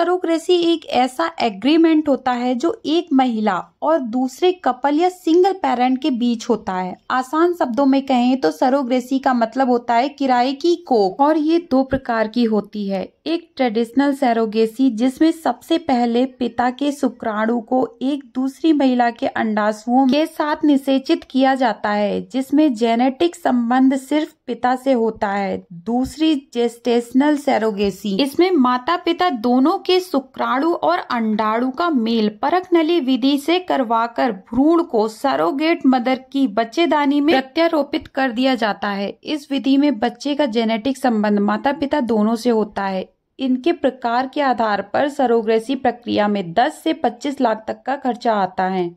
सरोक्रेसी एक ऐसा एग्रीमेंट होता है जो एक महिला और दूसरे कपल या सिंगल पेरेंट के बीच होता है आसान शब्दों में कहें तो सरोग्रेसी का मतलब होता है किराए की को और ये दो प्रकार की होती है एक ट्रेडिशनल सरोगेसी जिसमें सबसे पहले पिता के शुक्राणु को एक दूसरी महिला के अंडाशुओं के साथ निषेचित किया जाता है जिसमे जेनेटिक संबंध सिर्फ पिता से होता है दूसरी जेस्टेशनल सरोगेसी इसमें माता पिता दोनों के शुक्राणु और अंडाणु का मेल परख नली विधि से करवाकर भ्रूण को सरोगेट मदर की बच्चेदानी में प्रत्यारोपित कर दिया जाता है इस विधि में बच्चे का जेनेटिक संबंध माता पिता दोनों से होता है इनके प्रकार के आधार पर सरोग्रेसी प्रक्रिया में 10 से 25 लाख तक का खर्चा आता है